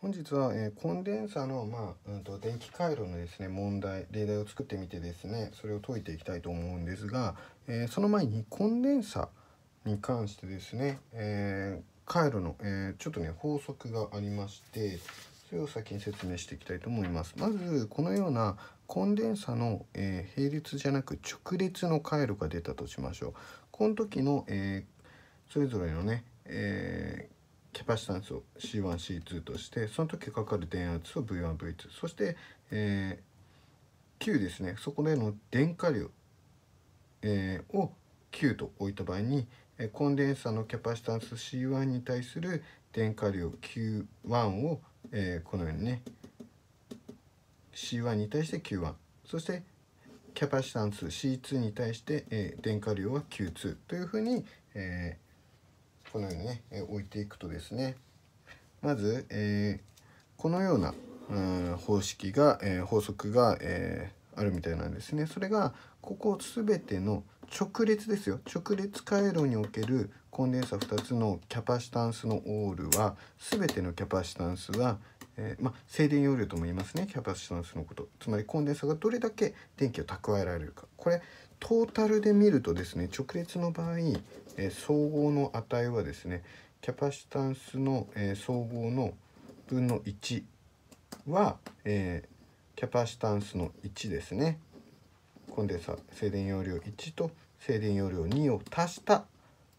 本日は、えー、コンデンサの、まあうんと、電気回路のですね問題例題を作ってみてですねそれを解いていきたいと思うんですが、えー、その前にコンデンサに関してですね、えー、回路の、えちょっとね法則がありましてそれを先に説明していきたいと思います。まずこのようなコンデンサの、え並列じゃなく直列の回路が出たとしましょう。この時の、えそれぞれのね、えーキャパシタンスを C1C2 としてその時かかる電圧を V1V2 そして、えー、Q ですねそこでの電荷量、えー、を Q と置いた場合にコンデンサのキャパシタンス C1 に対する電荷量 Q1 を、えー、このようにね C1 に対して Q1 そしてキャパシタンス C2 に対して、えー、電荷量は Q2 というふうに、えー、このようにね、え置いていくとですねまず、えー、このようなうん方式が、えー、法則が、えー、あるみたいなんですねそれがここ全ての直列ですよ直列回路におけるコンデンサ2つのキャパシタンスのオールは全てのキャパシタンスは、えー、まあ、静電容量とも言いますねキャパシタンスのことつまりコンデンサがどれだけ電気を蓄えられるかこれトータルで見るとですね直列の場合え総合の値はですねキャパシタンスの、え総合の分の1は、えー、キャパシタンスの1ですねコンデンサ静電容量1と静電容量2を足した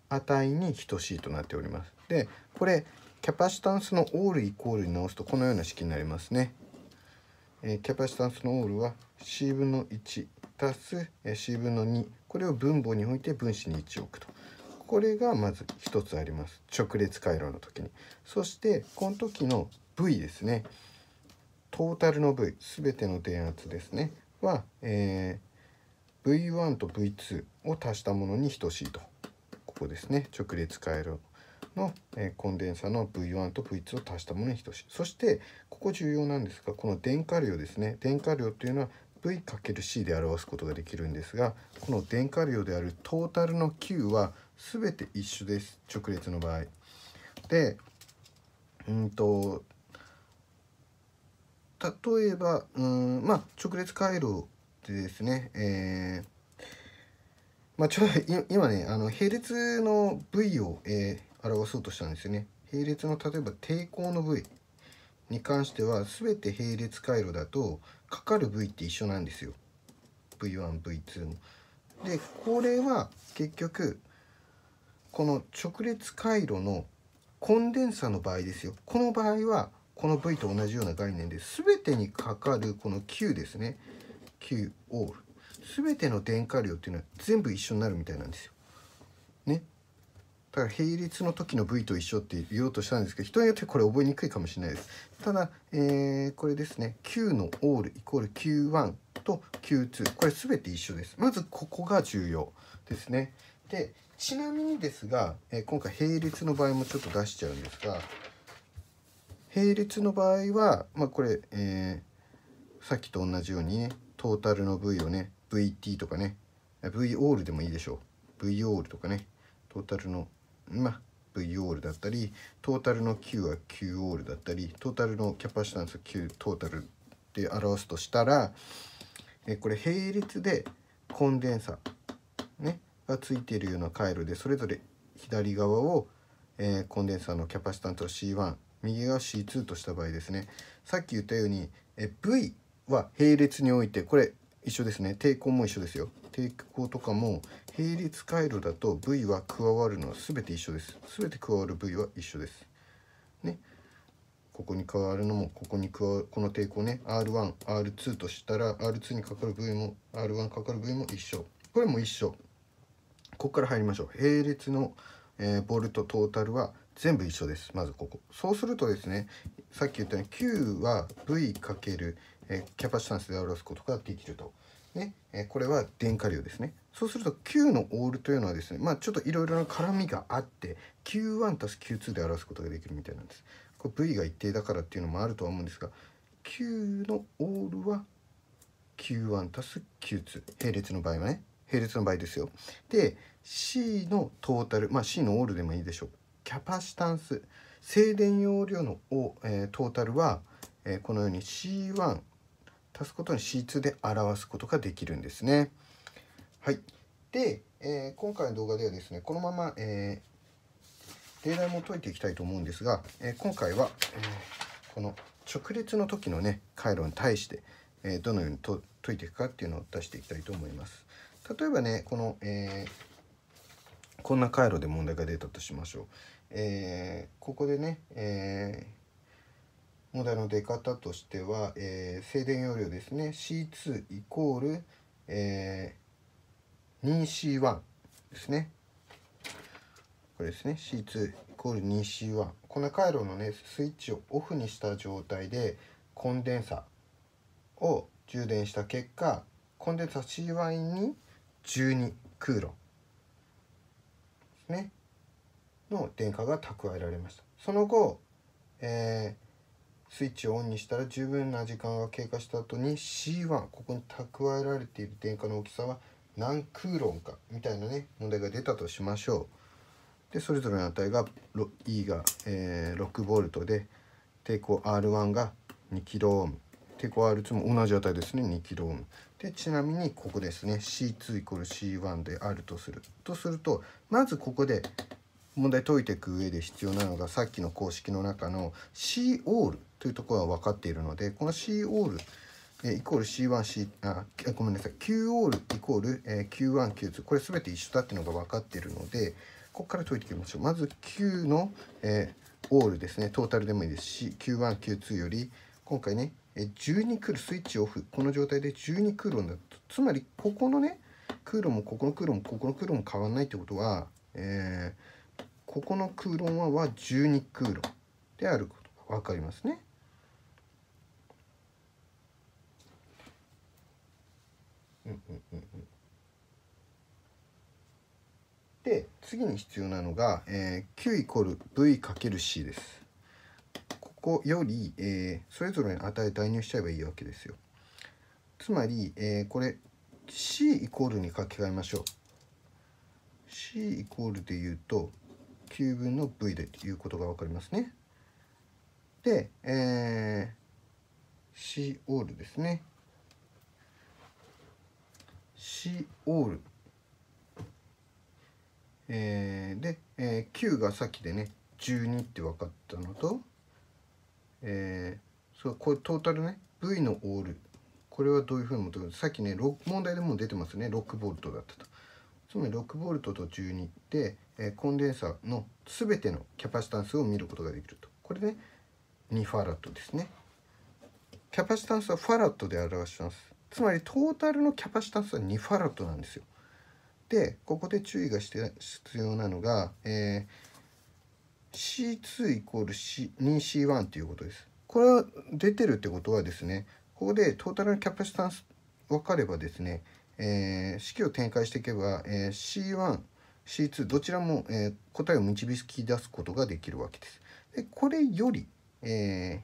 値に等しいとなっております。でこれキャパシタンスのオールイコールに直すとこのような式になりますね。えー、キャパシタンスのオールは C 分の1足す C 分の2これを分母に置いて分子に1置くと。これがまず1つあります直列回路の時にそしてこの時の V ですねトータルの V 全ての電圧ですねは、えー、V1 と V2 を足したものに等しいとここですね直列回路の、えー、コンデンサの V1 と V2 を足したものに等しいそしてここ重要なんですがこの電荷量ですね電荷量というのは V×C で表すことができるんですがこの電荷量であるトータルの Q は全て一緒です直列の場合。でうんと例えばうんまあ直列回路でですね、えー、まあ、ちょ今ねあの並列の V を、えー、表そうとしたんですよね。並列の例えば抵抗の V に関しては全て並列回路だとかかる V って一緒なんですよ。V1V2 の。でこれは結局この直列回路のコンデンサの場合ですよこの場合はこの V と同じような概念で全てにかかるこの Q ですね Q オール全ての電荷量っていうのは全部一緒になるみたいなんですよ。ね。だから並列の時の V と一緒って言おうとしたんですけど人によってこれ覚えにくいかもしれないです。ただ、えー、これですね Q のオールイコール Q1 と Q2 これ全て一緒です。まずここが重要ですね。でちなみにですが、え今回並列の場合もちょっと出しちゃうんですが並列の場合は、まあ、これ、えー、さっきと同じようにねトータルの V をね VT とかね V オールでもいいでしょう V オールとかねトータルのまあ V オールだったりトータルの Q は Q オールだったりトータルのキャパシタンスは Q トータルで表すとしたら、えー、これ並列でコンデンサねがついているような回路でそれぞれ左側を、えー、コンデンサーのキャパシタント C1 右側 C2 とした場合ですねさっき言ったようにえ V は並列においてこれ一緒ですね抵抗も一緒ですよ抵抗とかも並列回路だと V は加わるのは全て一緒です全て加わる V は一緒ですねここに加わるのもここに加わるこの抵抗ね R1R2 としたら R2 にかかる V も R1 かかる V も一緒これも一緒ここから入りましょう並列の、えー、ボルトトータルは全部一緒ですまずここそうするとですねさっき言ったように Q は V× えー、キャパシタンスで表すことができると。ねえこれは電荷量ですね。そうすると Q のオールというのはですね、まあ、ちょっといろいろな絡みがあって Q1 たす Q2 で表すことができるみたいなんです。これ V が一定だからっていうのもあるとは思うんですが Q のオールは Q1 たす Q2 並列の場合はね並列の場合ですよ。で C のトータル、まあ、C のオールでもいいでしょうキャパシタンス静電容量の、えー、トータルは、えー、このように C1 足すことに C2 で表すことができるんですね。はい、で、えー、今回の動画ではですねこのまま、えー、例題も解いていきたいと思うんですが、え今回は、えこの直列の時のね回路に対して、えどのように解いていくかっていうのを出していきたいと思います。例えばねこの、えーこんな回路で問題が出たとしましょう。えー、ここでね、えー、問題の出方としては、えー、静電容量ですね C2 イコール、えー、2C1 ですね。これですね C2 イコール 2C1 この回路のねスイッチをオフにした状態でコンデンサを充電した結果コンデンサ C1 に12クーロですねの電荷が蓄えられましたその後、えー、スイッチをオンにしたら十分な時間が経過した後に C1 ここに蓄えられている電荷の大きさは何クーロンかみたいなね問題が出たとしましょうでそれぞれの値が E が、えー、6V で抵抗 R1 が 2kΩ テコルツも同じ値ですね2キロオームでちなみにここですね C2 イコール C1 であるとするとするとまずここで問題解いていく上で必要なのがさっきの公式の中の C オールというところは分かっているのでこの C オールえイコール C1C あごめんなさい Q オールイコール、え Q1Q2 これ全て一緒だっていうのが分かっているのでここから解いていきましょうまず Q の、えー、オールですねトータルでもいいですし Q1Q2 より今回ね12クールスイッチオフこの状態で12クールになるとつまりここのねクーロンもここのクーロンもここのクーロンも変わらないってことは、えー、ここのクーロンはは12クーロンであることが分かりますね。で次に必要なのが、えー、Q イコール V×C です。より、えー、それぞれに値代入しちゃえばいいわけですよ。つまり、えー、これ C イコールに書き換えましょう。C イコールで言うと9分の V でということが分かりますね。で、えー、C オールですね。C オール。えー、で、えー、9がさっきでね12って分かったのとえー、そうこれトータルね V のオールこれはどういうふうに求めるさっきね問題でも出てますね 6V だったとつまり 6V と12で、えー、コンデンサーの全てのキャパシタンスを見ることができるとこれね2ファラットですねキャパシタンスはファラットで表しますつまりトータルのキャパシタンスは2ファラットなんですよでここで注意がして必要なのが、えー C2 イコール 2C1 ということです。これは出てるってことはですね、ここでトータルキャパシタンス分かればですね、えー、式を展開していけば、えー、C1、C2 どちらも、えー、答えを導き出すことができるわけです。でこれより、えー、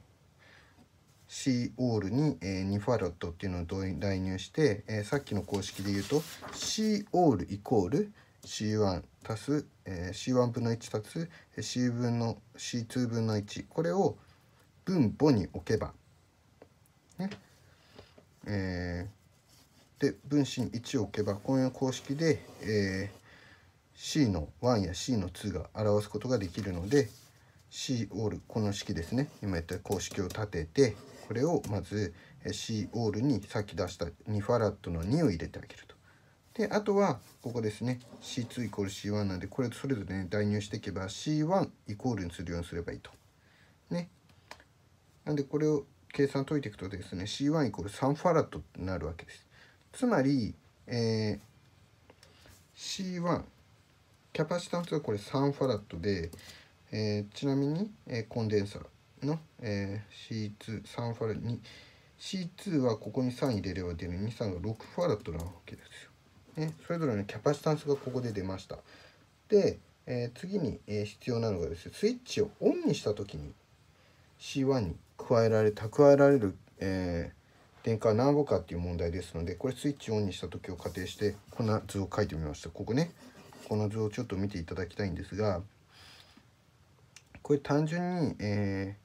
C オールに、えー、2ファロットっていうのを代入して、えー、さっきの公式で言うと C オールイコール C1 足す、えー、C1 分の1足す C 分の C2 分の1これを分母に置けば、ねえー、で分子に1を置けばこういう公式で、えー、C の1や C の2が表すことができるので C オールこの式ですね今言った公式を立ててこれをまず C オールにさっき出した2ファラットの2を入れてあげると。で、あとは、ここですね。C2 イコール C1 なんで、これそれぞれね、代入していけば C1 イコールにするようにすればいいと。ね。なんで、これを計算解いていくとですね、C1 イコール3ファラットになるわけです。つまり、えー、C1、キャパシタンスはこれ3ファラットで、えー、ちなみに、えー、コンデンサーの、えー、C2、3ファラットに、C2 はここに3入れれば出る23が6ファラットなわけですよ。ね、それぞれのキャパシタンスがここで出ました。で、えー、次に、えー、必要なのがですね、スイッチをオンにした時に C1 に加えられ、蓄えられる、えー、電荷は何個かっていう問題ですので、これスイッチオンにした時を仮定して、こんな図を書いてみました。ここね、この図をちょっと見ていただきたいんですが、これ単純に、え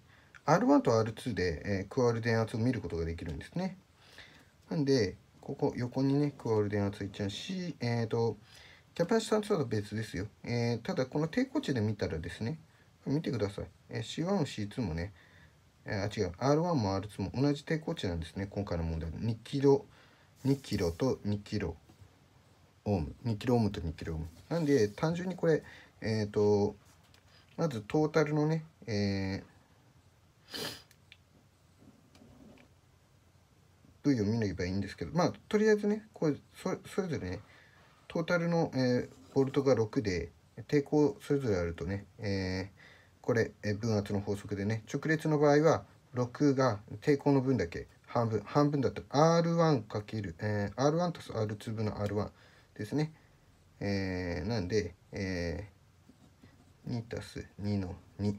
ー、R1 と R2 で、えー、加わる電圧を見ることができるんですね。なんで、ここ横にね、クオール電圧ついちゃうし、えっ、ー、と、キャパシタンスとは別ですよ。えー、ただ、この抵抗値で見たらですね、見てください。えー、C1 も C2 もね、えあ、違う、R1 も R2 も同じ抵抗値なんですね、今回の問題。2キロ、2キロと2キロオーム、2キロオームと2キロオーム。なんで、単純にこれ、えっ、と、まずトータルのね、えー、V を見ればいいんですけどまあとりあえずねこれそれぞれねトータルの、えー、ボルトが6で抵抗それぞれあるとね、えー、これ、え分圧の法則でね直列の場合は6が抵抗の分だけ半分半分だと R1 かける、えー、R1 足す R2 分の R1 ですね、えー、なんで、えー、2足す2の2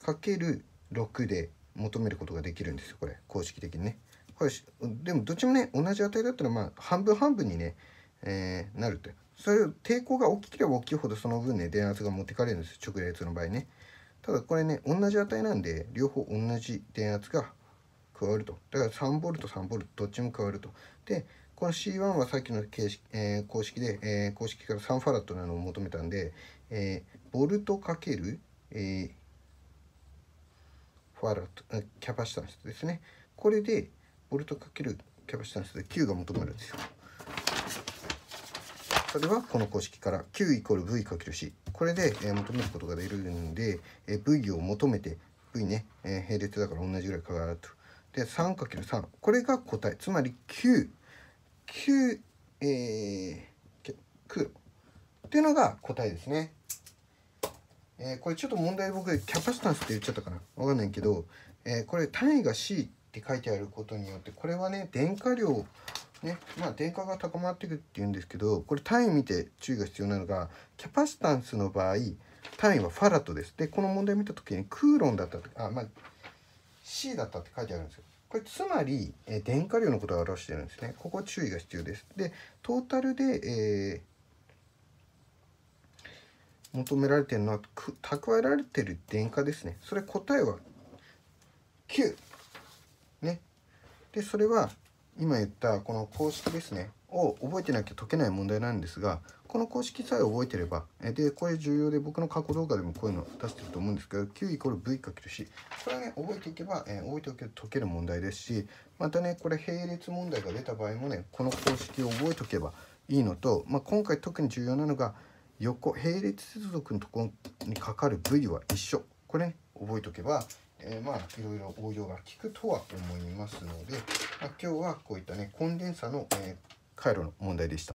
かける6で求めることができるんですよこれ公式的にねこれでもどっちもね同じ値だったらまあ半分半分にね、えー、なるとそれ抵抗が大きければ大きいほどその分ね電圧が持ってかれるんです直列の場合ねただこれね同じ値なんで両方同じ電圧が加わるとだから 3V3V どっちも加わるとでこの C1 はさっきの形式、えー、公式で、えー、公式から3ファラットなのを求めたんで、えー、ボルトかける、えファラットキャパシタンスですねこれで、ボルトかけるキャパシタンスで Q が求まるんですよそれはこの公式から Q イコール V かける C これで、え求めることができるんで、え V を求めて V ね、え並列だから同じぐらいかかるとで 3×3 これが答えつまり Q 9えー、黒っていうのが答えですね。えー、これちょっと問題僕キャパシタンスって言っちゃったかなわかんないけど、えー、これ単位が C って書いてあることによってこれはね電荷量ねまあ電荷が高まっていくっていうんですけどこれ単位見て注意が必要なのがキャパシタンスの場合単位はファラットです。でこの問題を見た時にクーロンだったとあまあ C だったって書いてあるんですよ。これつまり、え電荷量のことを表してるんですね。ここ注意が必要です。でトータルで、えー求められてるのは蓄えられてる電荷ですねそれ答えは9ね。でそれは今言ったこの公式ですねを覚えてなきゃ解けない問題なんですがこの公式さえ覚えてればでこれ重要で僕の過去動画でもこういうの出してると思うんですけど q v る c これはね覚えていけば、えー、覚えておけば解ける問題ですしまたねこれ並列問題が出た場合もねこの公式を覚えておけばいいのと、まあ、今回特に重要なのが横並列接続のところにかかる V は一緒これね覚えておけばえー、まあいろいろ応用が効くとは思いますので、まあ、今日はこういったねコンデンサの、えー、回路の問題でした。